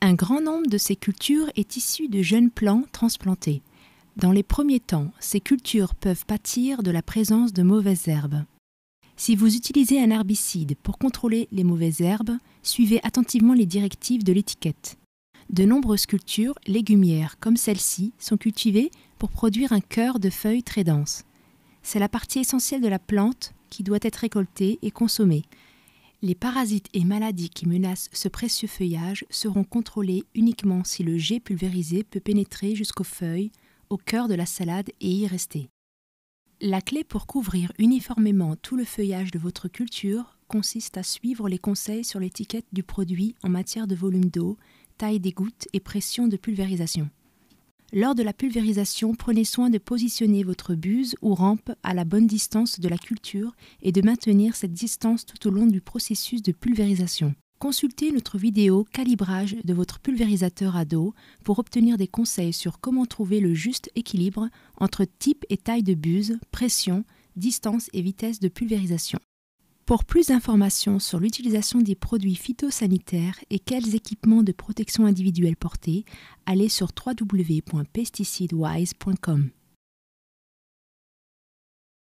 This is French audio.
Un grand nombre de ces cultures est issu de jeunes plants transplantés. Dans les premiers temps, ces cultures peuvent pâtir de la présence de mauvaises herbes. Si vous utilisez un herbicide pour contrôler les mauvaises herbes, suivez attentivement les directives de l'étiquette. De nombreuses cultures légumières comme celle-ci sont cultivées pour produire un cœur de feuilles très dense. C'est la partie essentielle de la plante qui doit être récoltée et consommée. Les parasites et maladies qui menacent ce précieux feuillage seront contrôlés uniquement si le jet pulvérisé peut pénétrer jusqu'aux feuilles, au cœur de la salade et y rester. La clé pour couvrir uniformément tout le feuillage de votre culture consiste à suivre les conseils sur l'étiquette du produit en matière de volume d'eau, taille des gouttes et pression de pulvérisation. Lors de la pulvérisation, prenez soin de positionner votre buse ou rampe à la bonne distance de la culture et de maintenir cette distance tout au long du processus de pulvérisation. Consultez notre vidéo Calibrage de votre pulvérisateur à dos pour obtenir des conseils sur comment trouver le juste équilibre entre type et taille de buse, pression, distance et vitesse de pulvérisation. Pour plus d'informations sur l'utilisation des produits phytosanitaires et quels équipements de protection individuelle porter, allez sur www.pesticidewise.com.